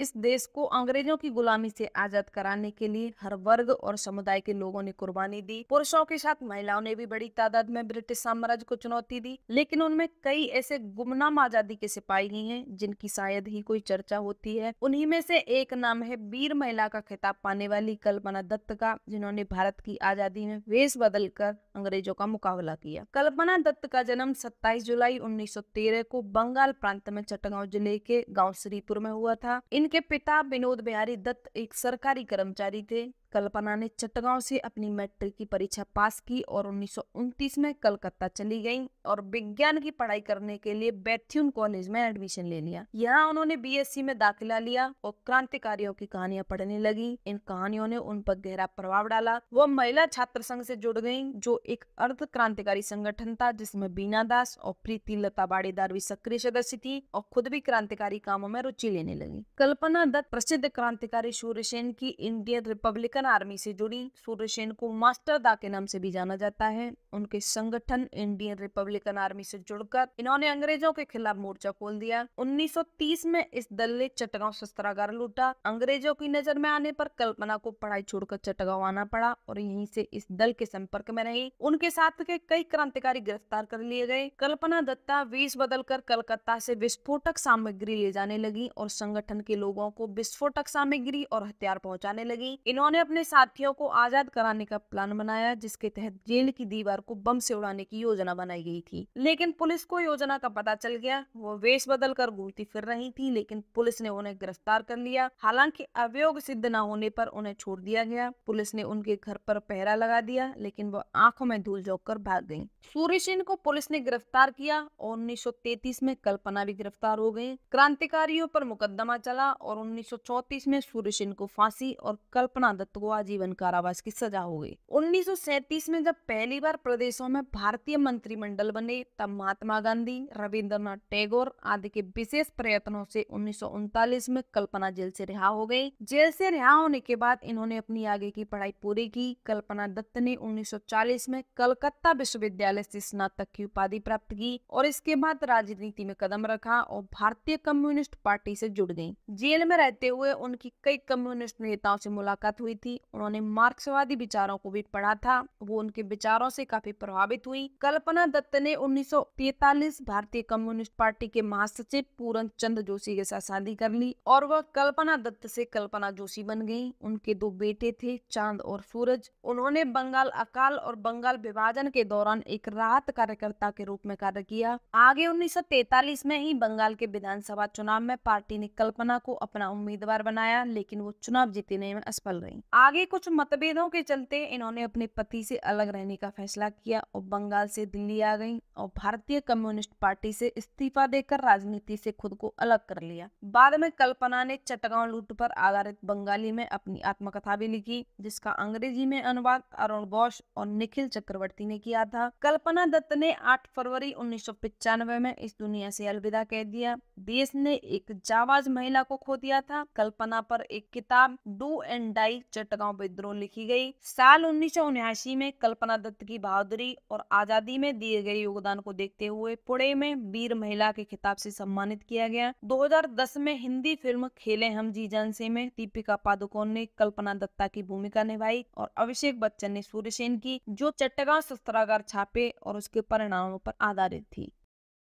इस देश को अंग्रेजों की गुलामी से आजाद कराने के लिए हर वर्ग और समुदाय के लोगों ने कुर्बानी दी पुरुषों के साथ महिलाओं ने भी बड़ी तादाद में ब्रिटिश साम्राज्य को चुनौती दी लेकिन उनमें कई ऐसे गुमनाम आजादी के सिपाही ही है जिनकी शायद ही कोई चर्चा होती है उन्हीं में से एक नाम है वीर महिला का खिताब पाने वाली कल्पना दत्त का जिन्होंने भारत की आजादी में वेश बदल कर अंग्रेजों का मुकाबला किया कल्पना दत्त का जन्म 27 जुलाई 1913 को बंगाल प्रांत में चटगांव जिले के गांव श्रीपुर में हुआ था इन इनके पिता विनोद बिहारी दत्त एक सरकारी कर्मचारी थे कल्पना ने चटगांव से अपनी मैट्रिक की परीक्षा पास की और उन्नीस में कलकत्ता चली गईं और विज्ञान की पढ़ाई करने के लिए बैथ्यून कॉलेज में एडमिशन ले लिया यहाँ उन्होंने बीएससी में दाखिला लिया और क्रांतिकारियों की कहानियां पढ़ने लगी इन कहानियों ने उन पर गहरा प्रभाव डाला वो महिला छात्र संघ से जुड़ गयी जो एक अर्ध क्रांतिकारी संगठन था जिसमे बीना दास और प्रीति लता बाड़ेदार भी सक्रिय सदस्य थी और खुद भी क्रांतिकारी कामों में रुचि लेने लगी कल्पना दत्त प्रसिद्ध क्रांतिकारी सूर्य सेन की इंडियन रिपब्लिक अमेरिकन आर्मी से जुड़ी सूर्य सेन को मास्टर दा के नाम से भी जाना जाता है उनके संगठन इंडियन रिपब्लिकन आर्मी से जुड़कर इन्होंने अंग्रेजों के खिलाफ मोर्चा खोल दिया 1930 में इस दल ने चटगांव शस्त्रागार लूटा अंग्रेजों की नजर में आने पर कल्पना को पढ़ाई छोड़कर चटगांव आना पड़ा और यहीं से इस दल के संपर्क में रही उनके साथ के कई क्रांतिकारी गिरफ्तार कर लिए गए कल्पना दत्ता वेश बदलकर कलकत्ता से विस्फोटक सामग्री ले जाने लगी और संगठन के लोगों को विस्फोटक सामग्री और हथियार पहुंचाने लगी इन्होंने अपने साथियों को आजाद कराने का प्लान बनाया जिसके तहत जेल की दीवार को बम से उड़ाने की योजना बनाई गई थी लेकिन पुलिस को योजना का पता चल गया वो वेश बदल कर घूमती फिर रही थी लेकिन पुलिस ने उन्हें गिरफ्तार कर लिया हालांकि अवयोग सिद्ध न होने पर उन्हें छोड़ दिया गया पुलिस ने उनके घर पर पहरा लगा दिया लेकिन वो आंखों में धूल झोंक कर भाग गयी सूर्य सिंह को पुलिस ने गिरफ्तार किया और तैतीस में कल्पना भी गिरफ्तार हो गयी क्रांतिकारियों पर मुकदमा चला और चौतीस में सूर्य सिंह को फांसी और कल्पना दत्त को आजीवन कारावास की सजा हो गई उन्नीस में जब पहली बार प्रदेशों में भारतीय मंत्रिमंडल बने तब महात्मा गांधी रविंद्रनाथ टैगोर आदि के विशेष प्रयत्नों से उन्नीस में कल्पना जेल से रिहा हो गई जेल से रिहा होने के बाद इन्होंने अपनी आगे की पढ़ाई पूरी की कल्पना दत्त ने उन्नीस में कलकत्ता विश्वविद्यालय से स्नातक की उपाधि प्राप्त की और इसके बाद राजनीति में कदम रखा और भारतीय कम्युनिस्ट पार्टी से जुड़ गई जेल में रहते हुए उनकी कई कम्युनिस्ट नेताओं से मुलाकात हुई थी थी उन्होंने मार्क्सवादी विचारों को भी पढ़ा था वो उनके विचारों से काफी प्रभावित हुई कल्पना दत्त ने 1943 भारतीय कम्युनिस्ट पार्टी के महासचिव पूरन चंद्र जोशी के साथ शादी कर ली और वह कल्पना दत्त से कल्पना जोशी बन गई उनके दो बेटे थे चांद और सूरज उन्होंने बंगाल अकाल और बंगाल विभाजन के दौरान एक राहत कार्यकर्ता के रूप में कार्य किया आगे उन्नीस में ही बंगाल के विधानसभा चुनाव में पार्टी ने कल्पना को अपना उम्मीदवार बनाया लेकिन वो चुनाव जीतने में असफल रही आगे कुछ मतभेदों के चलते इन्होंने अपने पति से अलग रहने का फैसला किया और बंगाल से दिल्ली आ गईं और भारतीय कम्युनिस्ट पार्टी से इस्तीफा देकर राजनीति से खुद को अलग कर लिया बाद में कल्पना ने चटगांव लूट पर आधारित बंगाली में अपनी आत्मकथा भी लिखी जिसका अंग्रेजी में अनुवाद अरुण घोष और निखिल चक्रवर्ती ने किया था कल्पना दत्त ने आठ फरवरी उन्नीस में इस दुनिया से अलविदा कह दिया देश ने एक जावाज महिला को खो दिया था कल्पना पर एक किताब डू एंड डाई চট্টগ্রামেও ইদ্রো লিখি গই সাল 1979 মে কল্পনা দত্ত কি বাহাদুরী অর আযাদী মে دیے গই যুগদান কো দেখতে হুয়ে পুড়ে মে বীর মহিলা কে খিতাব সে সম্মানিত কিয়া গয়া 2010 মে হিন্দি ফিল্ম খেলে হাম জিজান সে মে দীপিকা পাদুকোন নে কল্পনা দত্ত কি ভূমিকা निभाई অর অভিষেক বচ্চন নে সূর্য সেন কি জো চট্টগাও সস্ত্রাগার छापे অর উসকে পরিণামন উপর আধারিত थी